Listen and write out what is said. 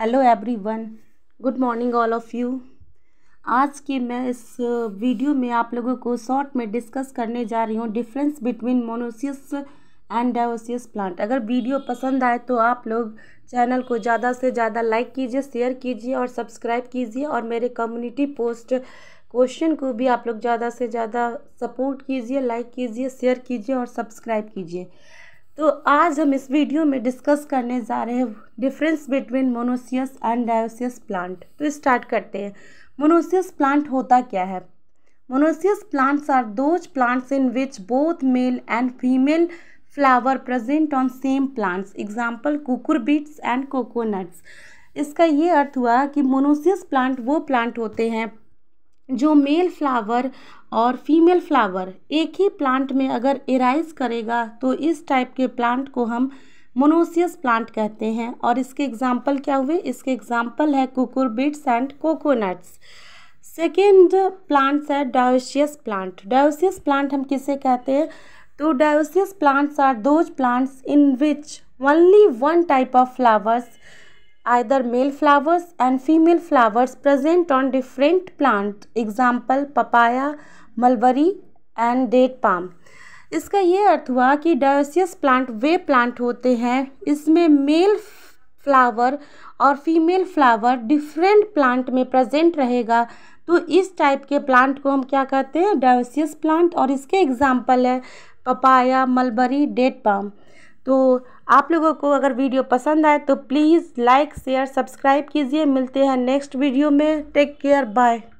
hello everyone good morning all of you आज के मैं इस वीडियो में आप लोगों को शॉर्ट में डिस्कस करने जा रही हूँ difference between monoecious and dioecious plant अगर वीडियो पसंद आए तो आप लोग चैनल को ज़्यादा से ज़्यादा लाइक कीजिए शेयर कीजिए और सब्सक्राइब कीजिए और मेरे कम्युनिटी पोस्ट क्वेश्चन को भी आप लोग ज़्यादा से ज़्यादा सपोर्ट कीजिए लाइक कीजिए शेयर कीजिए और सब्सक्राइब कीजिए तो आज हम इस वीडियो में डिस्कस करने जा रहे हैं difference between monoecious and dioecious plant तो स्टार्ट करते हैं मोनोसियस प्लांट होता क्या है monoecious plants are those plants in which both male and female flower present on same plants example cucurbits and coconuts इसका ये अर्थ हुआ कि मोनोसियस प्लांट वो प्लांट होते हैं जो मेल फ्लावर और फीमेल फ्लावर एक ही प्लांट में अगर एराइज करेगा तो इस टाइप के प्लांट को हम मोनोसियस प्लांट कहते हैं और इसके एग्जाम्पल क्या हुए इसके एग्जाम्पल है cucurbits and coconuts second plants है डायोसियस प्लांट डायोसियस प्लांट हम किसे कहते हैं तो dioecious plants are those plants in which only one type of flowers either male flowers and female flowers present on different plant example papaya mulberry and date palm इसका ये अर्थ हुआ कि dioecious plant वे plant होते हैं इसमें male flower और female flower different plant में present रहेगा तो इस टाइप के प्लांट को हम क्या कहते हैं डायोसियस प्लांट और इसके एग्जाम्पल है पपाया मलबरी डेट पाम तो आप लोगों को अगर वीडियो पसंद आए तो प्लीज़ लाइक शेयर सब्सक्राइब कीजिए मिलते हैं नेक्स्ट वीडियो में टेक केयर बाय